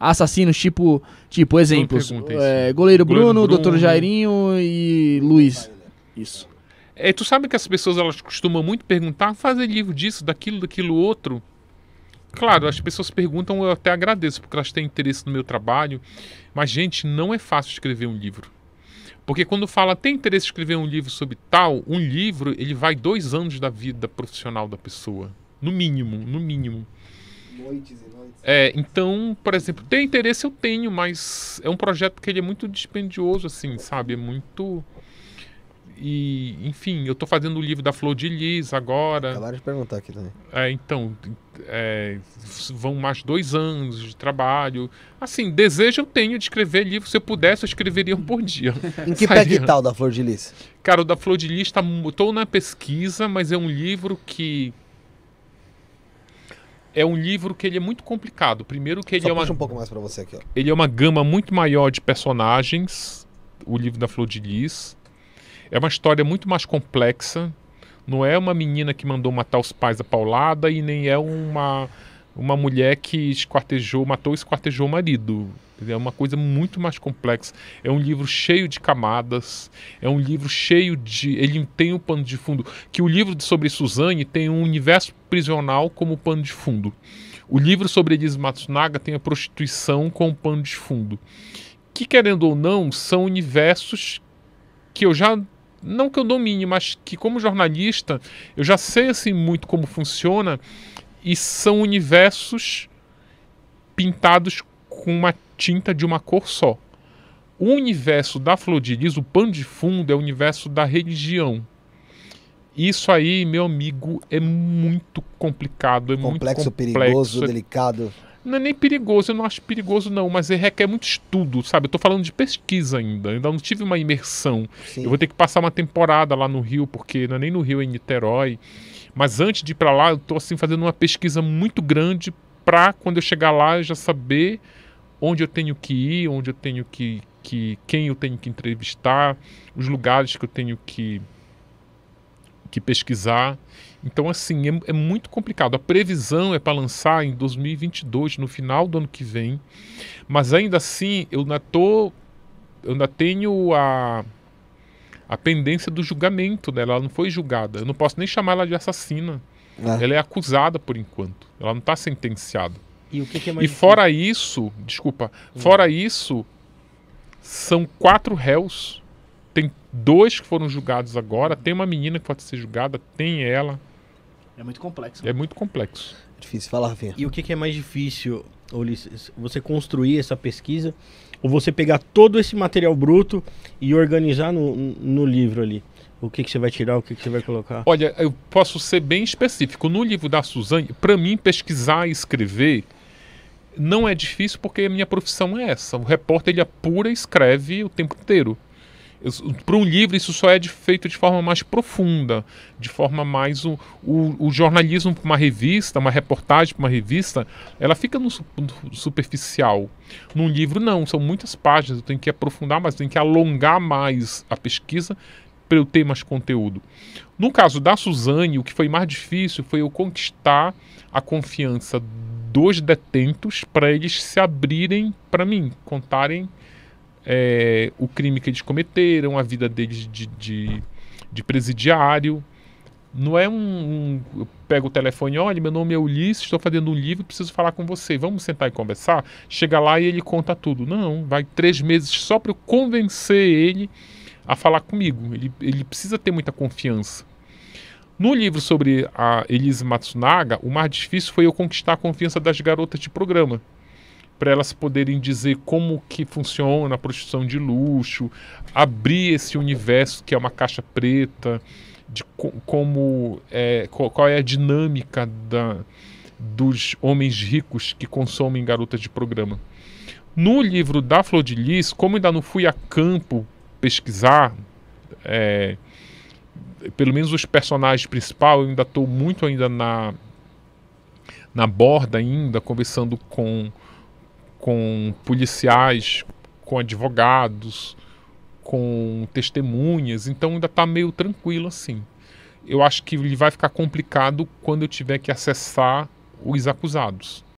assassinos tipo, tipo exemplos, é, né? goleiro, goleiro Bruno, Bruno, Dr. Jairinho e Luiz. Isso. É, tu sabe que as pessoas elas costumam muito perguntar, fazer livro disso, daquilo, daquilo outro. Claro, as pessoas perguntam, eu até agradeço, porque elas têm interesse no meu trabalho. Mas, gente, não é fácil escrever um livro. Porque quando fala, tem interesse em escrever um livro sobre tal, um livro, ele vai dois anos da vida profissional da pessoa. No mínimo, no mínimo. Noites e noites. É, então, por exemplo, ter interesse eu tenho, mas é um projeto que ele é muito dispendioso, assim, sabe? É muito. E, enfim, eu estou fazendo o livro da Flor de Lis agora. Acabaram de perguntar aqui também. É, então, é, vão mais dois anos de trabalho. Assim, desejo eu tenho de escrever livro. Se eu pudesse, eu escreveria um por dia. em que Sairia. pé que tá da Flor de Lis? Cara, o da Flor de Lis, tá, tô na pesquisa, mas é um livro que é um livro que ele é muito complicado. Primeiro que ele Só é uma um pouco mais para você aqui, ó. Ele é uma gama muito maior de personagens, o livro da Flor de Lis. É uma história muito mais complexa. Não é uma menina que mandou matar os pais da paulada e nem é uma uma mulher que esquartejou, matou e esquartejou o marido. É uma coisa muito mais complexa. É um livro cheio de camadas, é um livro cheio de. Ele tem um pano de fundo. Que o livro sobre Suzane tem um universo prisional como pano de fundo. O livro sobre Elise Matsunaga tem a prostituição como pano de fundo. Que, querendo ou não, são universos que eu já não que eu domine, mas que como jornalista eu já sei assim muito como funciona e são universos pintados com uma tinta de uma cor só. O universo da Flor de Lis, o pano de fundo, é o universo da religião. Isso aí, meu amigo, é muito complicado, é complexo, muito complexo, perigoso, é... delicado. Não é nem perigoso, eu não acho perigoso não, mas ele é, requer muito estudo, sabe? Eu tô falando de pesquisa ainda, ainda não tive uma imersão. Sim. Eu vou ter que passar uma temporada lá no Rio, porque não é nem no Rio, é em Niterói. Mas antes de ir para lá, eu estou assim fazendo uma pesquisa muito grande para quando eu chegar lá eu já saber onde eu tenho que ir, onde eu tenho que, que quem eu tenho que entrevistar, os lugares que eu tenho que que pesquisar. Então, assim, é, é, muito complicado. A previsão é para lançar em 2022, no final do ano que vem. Mas ainda assim, eu ainda tô, eu ainda tenho a a pendência do julgamento dela. Ela não foi julgada. Eu não posso nem chamar ela de assassina. É. Ela é acusada por enquanto. Ela não está sentenciada. E, o que, que é mais e fora isso, desculpa, hum. fora isso, são quatro réus. Tem dois que foram julgados agora. Tem uma menina que pode ser julgada. Tem ela. É muito complexo. Né? É muito complexo. É difícil falar, Rafinha. E o que, que é mais difícil ou você construir essa pesquisa, ou você pegar todo esse material bruto e organizar no, no livro ali? O que, que você vai tirar, o que, que você vai colocar? Olha, eu posso ser bem específico. No livro da Suzane, para mim, pesquisar e escrever não é difícil porque a minha profissão é essa. O repórter, ele apura e escreve o tempo inteiro. Para um livro, isso só é de, feito de forma mais profunda, de forma mais. O, o, o jornalismo para uma revista, uma reportagem para uma revista, ela fica no, no, superficial. Num livro, não, são muitas páginas, eu tenho que aprofundar mais, tenho que alongar mais a pesquisa para eu ter mais conteúdo. No caso da Suzane, o que foi mais difícil foi eu conquistar a confiança dos detentos para eles se abrirem para mim, contarem é, o crime que eles cometeram, a vida deles de, de, de presidiário. Não é um, um pega o telefone, olha, meu nome é Ulisses, estou fazendo um livro, preciso falar com você, vamos sentar e conversar. Chega lá e ele conta tudo. Não, vai três meses só para eu convencer ele a falar comigo. Ele, ele precisa ter muita confiança. No livro sobre a Elise Matsunaga, o mais difícil foi eu conquistar a confiança das garotas de programa para elas poderem dizer como que funciona a prostituição de luxo, abrir esse universo que é uma caixa preta, de co como é, qual é a dinâmica da, dos homens ricos que consomem garotas de programa. No livro da Flor de Lis, como ainda não fui a campo pesquisar, é, pelo menos os personagens principais, ainda estou muito ainda na, na borda ainda, conversando com com policiais, com advogados, com testemunhas, então ainda está meio tranquilo assim. Eu acho que ele vai ficar complicado quando eu tiver que acessar os acusados.